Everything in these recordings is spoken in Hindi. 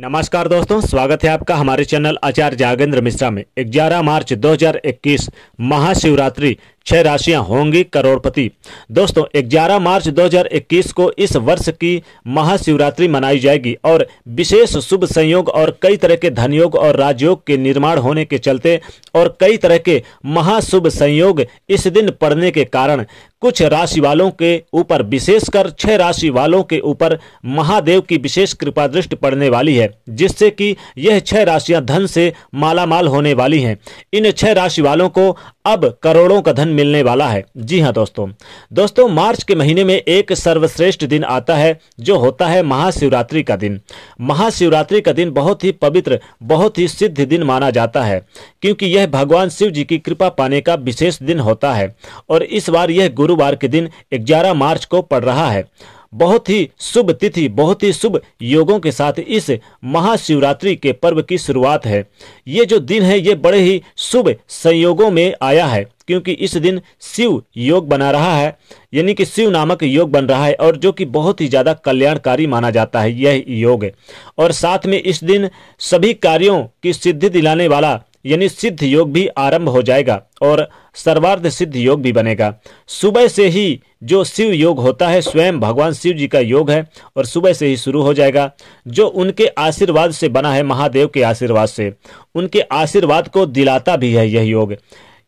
नमस्कार दोस्तों स्वागत है आपका हमारे चैनल आचार्य जागेंद्र मिश्रा में 11 मार्च 2021 महाशिवरात्रि छह राशियां होंगी करोड़पति दोस्तों 11 मार्च 2021 को इस वर्ष की महाशिवरात्रि मनाई जाएगी और विशेष शुभ संयोग और कई तरह के धनयोग और राजयोग के निर्माण होने के चलते और कई तरह के महाशुभ संयोग इस दिन पड़ने के कारण कुछ राशि वालों के ऊपर विशेषकर छह राशि वालों के ऊपर महादेव की विशेष कृपा दृष्टि पड़ने वाली है जिससे कि यह छह राशियां धन से मालामाल होने वाली हैं इन छह राशि वालों को अब करोड़ों का धन मिलने वाला है जी हाँ दोस्तों दोस्तों मार्च के महीने में एक सर्वश्रेष्ठ दिन आता है जो होता है महाशिवरात्रि का दिन महाशिवरात्रि का दिन बहुत ही पवित्र बहुत ही सिद्ध दिन माना जाता है क्योंकि यह भगवान शिव जी की कृपा पाने का विशेष दिन होता है और इस बार यह गुरुवार के दिन ग्यारह मार्च को पड़ रहा है बहुत ही शुभ तिथि बहुत ही शुभ योगों के साथ इस महाशिवरात्रि के पर्व की शुरुआत है ये जो दिन है ये बड़े ही शुभ संयोगों में आया है क्योंकि इस दिन शिव योग बना रहा है यानी कि शिव नामक योग बन रहा है और जो कि बहुत ही ज़्यादा कल्याणकारी माना जाता है यह योग और साथ में इस दिन सभी कार्यों की सिद्धि दिलाने वाला यानी सिद्ध योग भी आरंभ हो जाएगा और सर्वार्थ सिद्ध योग भी बनेगा सुबह से ही जो शिव योग होता है स्वयं भगवान शिव जी का योग है और सुबह से ही शुरू हो जाएगा जो उनके आशीर्वाद से बना है महादेव के आशीर्वाद से उनके आशीर्वाद को दिलाता भी है यह योग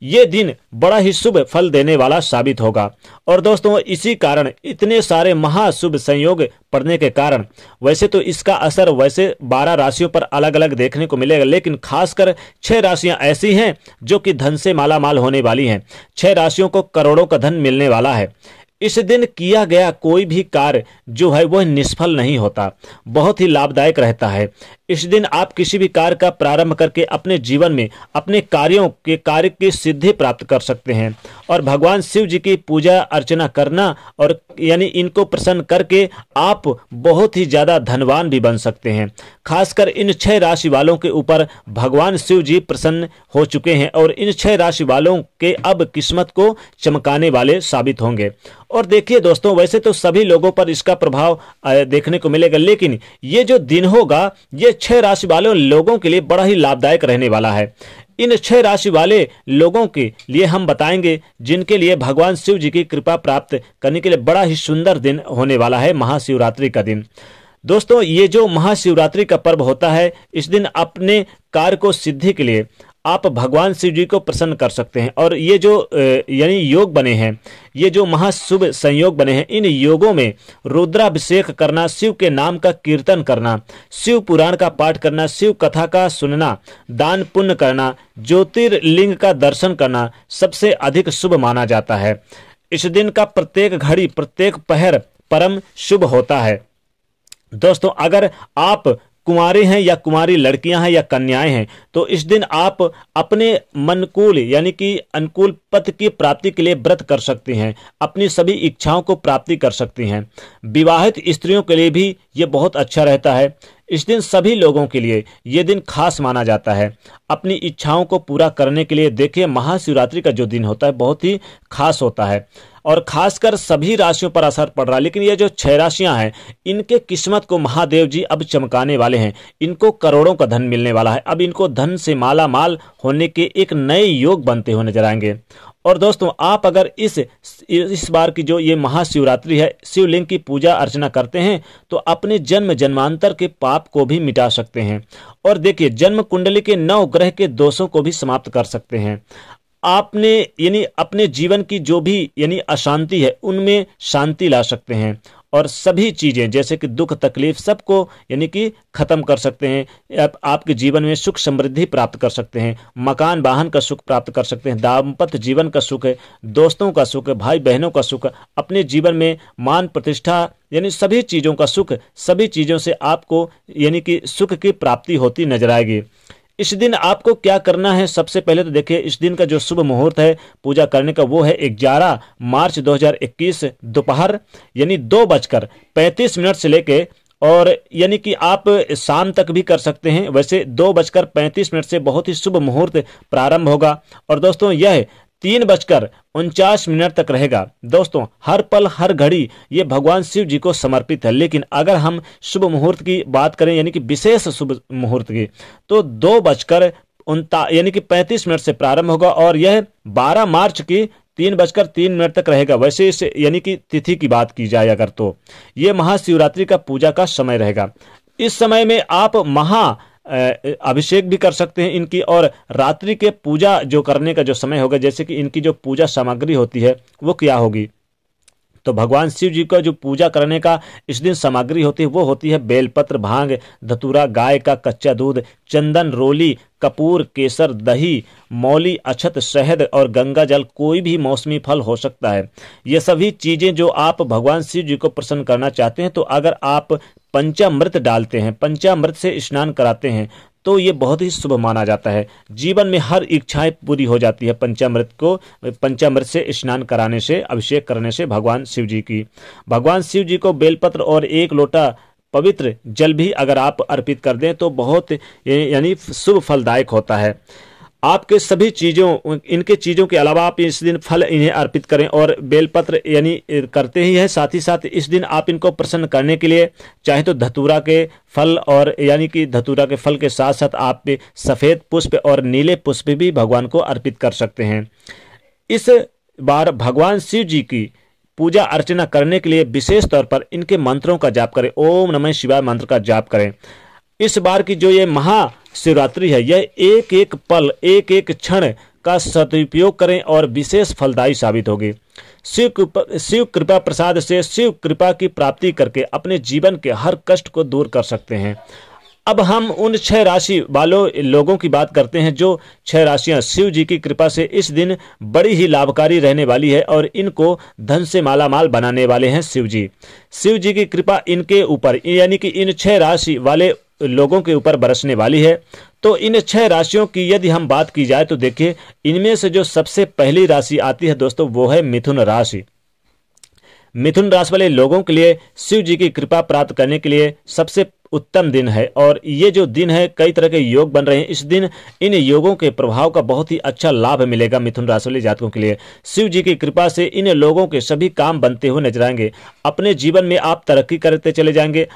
ये दिन बड़ा ही शुभ फल देने वाला साबित होगा और दोस्तों इसी कारण इतने सारे महाशुभ संयोग पड़ने के कारण वैसे तो इसका असर वैसे बारह राशियों पर अलग अलग देखने को मिलेगा लेकिन खासकर छह राशियां ऐसी हैं जो कि धन से माला माल होने वाली हैं छह राशियों को करोड़ों का धन मिलने वाला है इस दिन किया गया कोई भी कार्य जो है वह निष्फल नहीं होता बहुत ही लाभदायक रहता है इस दिन आप किसी भी कार्य का प्रारंभ करके अपने जीवन में अपने कार्यों के कार्य की सिद्धि प्राप्त कर सकते हैं और भगवान शिव जी की पूजा अर्चना करना और यानी इनको प्रसन्न करके आप बहुत ही ज़्यादा धनवान भी बन सकते हैं खासकर इन छह राशि वालों के ऊपर भगवान शिव जी प्रसन्न हो चुके हैं और इन छह राशि वालों के अब किस्मत को चमकाने वाले साबित होंगे और देखिए दोस्तों वैसे तो सभी लोगों पर इसका प्रभाव देखने को मिलेगा लेकिन ये जो दिन होगा ये छह राशि वाले लोगों के लिए बड़ा ही लाभदायक रहने वाला है इन छह राशि वाले लोगों के लिए हम बताएंगे जिनके लिए भगवान शिव जी की कृपा प्राप्त करने के लिए बड़ा ही सुंदर दिन होने वाला है महाशिवरात्रि का दिन दोस्तों ये जो महाशिवरात्रि का पर्व होता है इस दिन अपने कार्य को सिद्धि के लिए आप भगवान शिव जी को प्रसन्न कर सकते हैं और ये जो यानी योग बने हैं ये जो महाशुभ संयोग बने हैं इन योगों में रुद्राभिषेक करना शिव के नाम का कीर्तन करना शिव पुराण का पाठ करना शिव कथा का सुनना दान पुण्य करना ज्योतिर्लिंग का दर्शन करना सबसे अधिक शुभ माना जाता है इस दिन का प्रत्येक घड़ी प्रत्येक पहर परम शुभ होता है दोस्तों अगर आप कुमारी हैं या कुमारी लड़कियां हैं या कन्याएं हैं तो इस दिन आप अपने मनकूल यानी कि अनुकूल पथ की प्राप्ति के लिए व्रत कर सकती हैं अपनी सभी इच्छाओं को प्राप्ति कर सकती हैं विवाहित स्त्रियों के लिए भी ये बहुत अच्छा रहता है इस दिन सभी लोगों के लिए ये दिन खास माना जाता है अपनी इच्छाओं को पूरा करने के लिए देखिए महाशिवरात्रि का जो दिन होता है बहुत ही खास होता है और खासकर सभी राशियों पर असर पड़ रहा है लेकिन ये जो छह राशियां हैं इनके किस्मत को महादेव जी अब चमकाने वाले हैं इनको करोड़ों का धन मिलने वाला है अब इनको धन से माला माल होने के एक नए योग बनते हुए नजर आएंगे और दोस्तों आप अगर इस इस बार की जो ये महाशिवरात्रि है शिवलिंग की पूजा अर्चना करते हैं तो अपने जन्म जन्मांतर के पाप को भी मिटा सकते हैं और देखिए जन्म कुंडली के नौ ग्रह के दोषों को भी समाप्त कर सकते हैं आपने यानी अपने जीवन की जो भी यानी अशांति है उनमें शांति ला सकते हैं और सभी चीज़ें जैसे कि दुख तकलीफ सबको यानी कि खत्म कर सकते हैं आप आपके जीवन में सुख समृद्धि प्राप्त कर सकते हैं मकान वाहन का सुख प्राप्त कर सकते हैं दाम्पत्य जीवन का सुख है दोस्तों का सुख भाई बहनों का सुख अपने जीवन में मान प्रतिष्ठा यानी सभी चीज़ों का सुख सभी चीज़ों से आपको यानी कि सुख की प्राप्ति होती नजर आएगी इस दिन आपको क्या करना है सबसे पहले तो देखिए इस दिन का जो शुभ मुहूर्त है पूजा करने का वो है ग्यारह मार्च 2021 दोपहर यानी दो बजकर पैंतीस मिनट से लेके और यानी कि आप शाम तक भी कर सकते हैं वैसे दो बजकर पैंतीस मिनट से बहुत ही शुभ मुहूर्त प्रारंभ होगा और दोस्तों यह तीन बजकर उनचास मिनट तक रहेगा दोस्तों हर पल हर घड़ी ये भगवान शिव जी को समर्पित है लेकिन अगर हम शुभ मुहूर्त की बात करें यानी कि विशेष शुभ मुहूर्त की तो दो बजकर उनता यानी कि पैंतीस मिनट से प्रारंभ होगा और यह बारह मार्च की तीन बजकर तीन मिनट तक रहेगा वैसे इस यानी कि तिथि की बात की जाए अगर तो ये महाशिवरात्रि का पूजा का समय रहेगा इस समय में आप महा अभिषेक भी कर सकते हैं इनकी और रात्रि के पूजा जो करने का जो समय होगा जैसे कि इनकी जो पूजा सामग्री होती है वो क्या होगी तो भगवान शिव जी का जो पूजा करने का इस दिन सामग्री होती है वो होती है बेलपत्र भांग धतूरा गाय का कच्चा दूध चंदन रोली कपूर केसर दही मौली अछत शहद और गंगा जल कोई भी मौसमी फल हो सकता है ये सभी चीज़ें जो आप भगवान शिव जी को प्रसन्न करना चाहते हैं तो अगर आप पंचामृत डालते हैं पंचामृत से स्नान कराते हैं तो ये बहुत ही शुभ माना जाता है जीवन में हर इच्छाएं पूरी हो जाती है पंचामृत को पंचामृत से स्नान कराने से अभिषेक करने से भगवान शिव जी की भगवान शिव जी को बेलपत्र और एक लोटा पवित्र जल भी अगर आप अर्पित कर दें तो बहुत यानी शुभ फलदायक होता है आपके सभी चीज़ों इनके चीज़ों के अलावा आप इस दिन फल इन्हें अर्पित करें और बेलपत्र यानी करते ही है साथ ही साथ इस दिन आप इनको प्रसन्न करने के लिए चाहे तो धतूरा के फल और यानी कि धतूरा के फल के साथ साथ आप सफ़ेद पुष्प और नीले पुष्प भी भगवान को अर्पित कर सकते हैं इस बार भगवान शिव जी की पूजा अर्चना करने के लिए विशेष तौर पर इनके मंत्रों का जाप करें ओम नमः शिवाय मंत्र का जाप करें इस बार की जो ये महा शिवरात्रि है यह एक एक पल एक एक क्षण का सदुपयोग करें और विशेष फलदायी साबित होगी शिव कृपा शिव कृपा प्रसाद से शिव कृपा की प्राप्ति करके अपने जीवन के हर कष्ट को दूर कर सकते हैं अब हम उन छह राशि वालों लोगों की बात करते हैं जो छह राशियां शिव जी की कृपा से इस दिन बड़ी ही लाभकारी रहने वाली है और इनको धन से मालामाल बनाने वाले हैं शिव जी शिव जी की कृपा इनके ऊपर यानी कि इन छह राशि वाले लोगों के ऊपर बरसने वाली है तो इन छह राशियों की यदि हम बात की जाए तो देखिए इनमें से जो सबसे पहली राशि आती है दोस्तों वो है मिथुन राशि मिथुन राशि वाले लोगों के लिए शिव जी की कृपा प्राप्त करने के लिए सबसे उत्तम दिन है और ये जो दिन है कई तरह के योग बन रहे हैं इस दिन इन योगों के प्रभाव का बहुत ही अच्छा लाभ मिलेगा मिथुन राशि वाले जातकों के लिए शिव जी की कृपा से इन लोगों के सभी काम बनते हुए नजर आएंगे अपने जीवन में आप तरक्की करते चले जाएंगे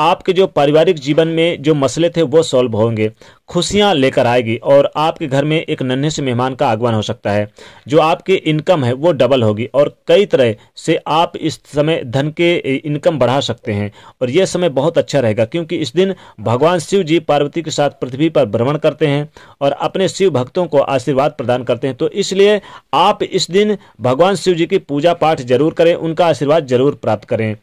आपके जो पारिवारिक जीवन में जो मसले थे वो सॉल्व होंगे खुशियां लेकर आएगी और आपके घर में एक नन्हे से मेहमान का आगमन हो सकता है जो आपकी इनकम है वो डबल होगी और कई तरह से आप इस समय धन के इनकम बढ़ा सकते हैं और यह समय बहुत अच्छा रहेगा क्योंकि इस दिन भगवान शिव जी पार्वती के साथ पृथ्वी पर भ्रमण करते हैं और अपने शिव भक्तों को आशीर्वाद प्रदान करते हैं तो इसलिए आप इस दिन भगवान शिव जी की पूजा पाठ जरूर करें उनका आशीर्वाद जरूर प्राप्त करें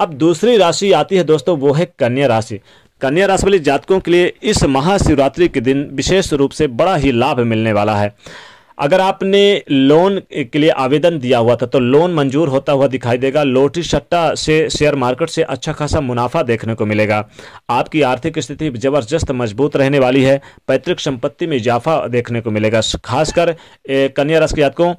अब दूसरी राशि आती है दोस्तों वो है कन्या राशि कन्या राशि वाले जातकों के लिए इस महाशिवरात्रि के दिन विशेष रूप से बड़ा ही लाभ मिलने वाला है अगर आपने लोन के लिए आवेदन दिया हुआ था तो लोन मंजूर होता हुआ दिखाई देगा लोटी सट्टा से शेयर मार्केट से अच्छा खासा मुनाफा देखने को मिलेगा आपकी आर्थिक स्थिति जबरदस्त मजबूत रहने वाली है पैतृक संपत्ति में इजाफा देखने को मिलेगा खासकर कन्या राशि के जातकों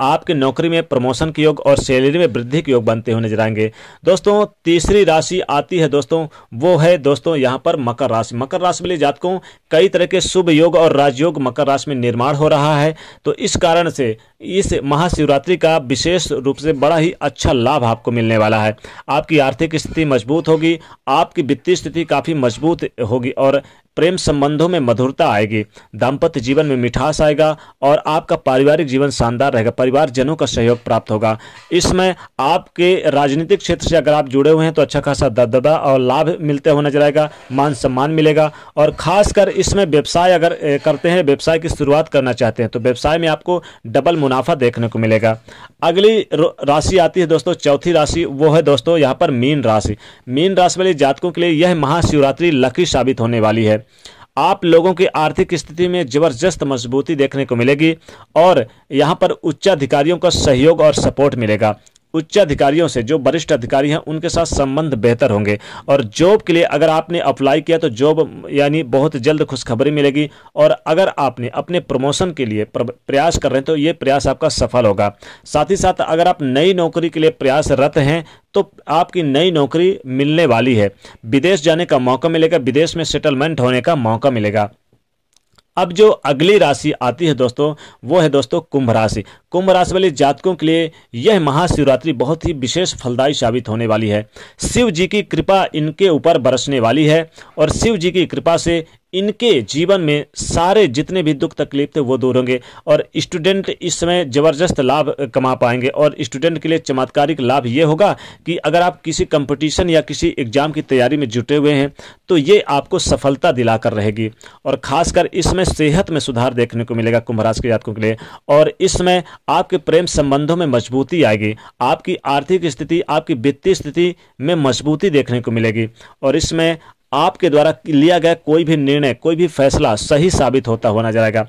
आपके नौकरी में प्रमोशन के योग और सैलरी में वृद्धि के योग बनते हुए नजर आएंगे दोस्तों तीसरी राशि आती है दोस्तों वो है दोस्तों यहाँ पर मकर राशि मकर राशि वाले जातकों कई तरह के शुभ योग और राजयोग मकर राशि में निर्माण हो रहा है तो इस कारण से इस महाशिवरात्रि का विशेष रूप से बड़ा ही अच्छा लाभ आपको मिलने वाला है आपकी आर्थिक स्थिति मजबूत होगी आपकी वित्तीय स्थिति काफ़ी मजबूत होगी और प्रेम संबंधों में मधुरता आएगी दाम्पत्य जीवन में मिठास आएगा और आपका पारिवारिक जीवन शानदार रहेगा परिवारजनों का सहयोग प्राप्त होगा इसमें आपके राजनीतिक क्षेत्र से अगर आप जुड़े हुए हैं तो अच्छा खासा दबदबा और लाभ मिलते हुए नजर आएगा मान सम्मान मिलेगा और खासकर इसमें व्यवसाय अगर करते हैं व्यवसाय की शुरुआत करना चाहते हैं तो व्यवसाय में आपको डबल मुनाफा देखने को मिलेगा अगली राशि आती है दोस्तों चौथी राशि वो है दोस्तों यहाँ पर मीन राशि मीन राशि वाले जातकों के लिए यह महाशिवरात्रि लकी साबित होने वाली है आप लोगों की आर्थिक स्थिति में जबरदस्त मजबूती देखने को मिलेगी और यहाँ पर उच्चाधिकारियों का सहयोग और सपोर्ट मिलेगा उच्च अधिकारियों से जो वरिष्ठ अधिकारी हैं उनके साथ संबंध बेहतर होंगे और जॉब के लिए अगर आपने अप्लाई किया तो जॉब यानी बहुत जल्द खुशखबरी मिलेगी और अगर आपने अपने प्रमोशन के लिए प्रयास कर रहे हैं तो ये प्रयास आपका सफल होगा साथ ही साथ अगर आप नई नौकरी के लिए प्रयासरत हैं तो आपकी नई नौकरी मिलने वाली है विदेश जाने का मौका मिलेगा विदेश में सेटलमेंट होने का मौका मिलेगा अब जो अगली राशि आती है दोस्तों वो है दोस्तों कुंभ राशि कुंभ राशि वाले जातकों के लिए यह महाशिवरात्रि बहुत ही विशेष फलदायी साबित होने वाली है शिव जी की कृपा इनके ऊपर बरसने वाली है और शिव जी की कृपा से इनके जीवन में सारे जितने भी दुख तकलीफ थे वो दूर होंगे और स्टूडेंट इस समय ज़बरदस्त लाभ कमा पाएंगे और स्टूडेंट के लिए चमत्कारिक लाभ ये होगा कि अगर आप किसी कंपटीशन या किसी एग्ज़ाम की तैयारी में जुटे हुए हैं तो ये आपको सफलता दिलाकर रहेगी और खासकर इसमें सेहत में सुधार देखने को मिलेगा कुंभ राशि के जातकों के लिए और इसमें आपके प्रेम संबंधों में मजबूती आएगी आपकी आर्थिक स्थिति आपकी वित्तीय स्थिति में मजबूती देखने को मिलेगी और इसमें आपके द्वारा लिया गया कोई भी निर्णय कोई भी फैसला सही साबित होता हुआ नजर आएगा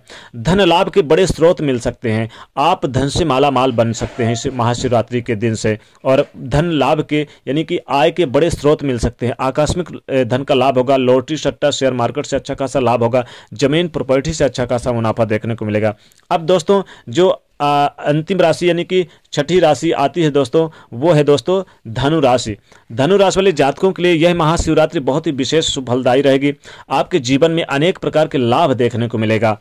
धन लाभ के बड़े स्रोत मिल सकते हैं आप धन से माला माल बन सकते हैं महाशिवरात्रि के दिन से और धन लाभ के यानी कि आय के बड़े स्रोत मिल सकते हैं आकस्मिक धन का लाभ होगा लॉटरी सट्टा शेयर मार्केट से अच्छा खासा लाभ होगा जमीन प्रॉपर्टी से अच्छा खासा मुनाफा देखने को मिलेगा अब दोस्तों जो आ, अंतिम राशि यानी कि छठी राशि आती है दोस्तों वो है दोस्तों धनु राशि धनु राशि वाले जातकों के लिए यह महाशिवरात्रि बहुत ही विशेष फलदायी रहेगी आपके जीवन में अनेक प्रकार के लाभ देखने को मिलेगा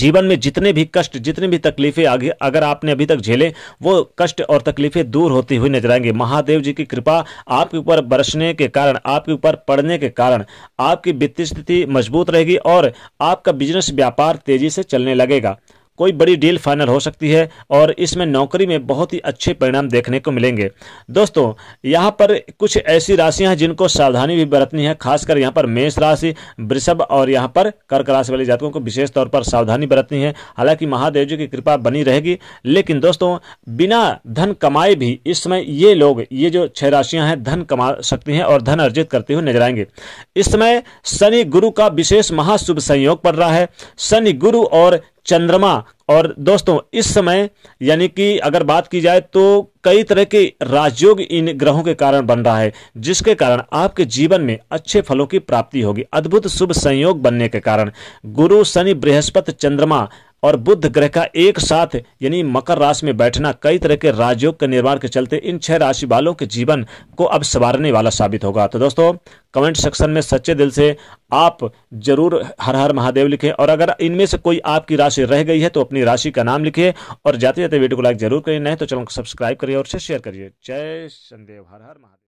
जीवन में जितने भी कष्ट जितने भी तकलीफें आगे अगर आपने अभी तक झेले वो कष्ट और तकलीफें दूर होती हुई नजर आएंगी महादेव जी की कृपा आपके ऊपर बरसने के कारण आपके ऊपर पड़ने के कारण आपकी वित्तीय स्थिति मजबूत रहेगी और आपका बिजनेस व्यापार तेजी से चलने लगेगा कोई बड़ी डील फाइनल हो सकती है और इसमें नौकरी में बहुत ही अच्छे परिणाम देखने को मिलेंगे दोस्तों यहाँ पर कुछ ऐसी राशियाँ हैं जिनको सावधानी भी बरतनी है खासकर यहाँ पर मेष राशि वृषभ और यहाँ पर कर्क राशि वाले जातकों को विशेष तौर पर सावधानी बरतनी है हालांकि महादेव जी की कृपा बनी रहेगी लेकिन दोस्तों बिना धन कमाए भी इस समय ये लोग ये जो छह राशियां हैं धन कमा सकती हैं और धन अर्जित करते हुए नजर आएंगे इस समय शनि गुरु का विशेष महाशुभ संयोग पड़ रहा है शनि गुरु और चंद्रमा और दोस्तों इस समय यानी कि अगर बात की जाए तो कई तरह के राजयोग इन ग्रहों के कारण बन रहा है जिसके कारण आपके जीवन में अच्छे फलों की प्राप्ति होगी अद्भुत शुभ संयोग बनने के कारण गुरु शनि बृहस्पति चंद्रमा और बुद्ध ग्रह का एक साथ यानी मकर राशि में बैठना कई तरह के राजयोग के निर्माण के चलते इन छह राशि वालों के जीवन को अब सवारने वाला साबित होगा तो दोस्तों कमेंट सेक्शन में सच्चे दिल से आप जरूर हर हर महादेव लिखें और अगर इनमें से कोई आपकी राशि रह गई है तो अपनी राशि का नाम लिखिए और जाते जाते वीडियो को लाइक जरूर करें नहीं तो चैनल को सब्सक्राइब करिए और शेयर करिए जय संदेव हर हर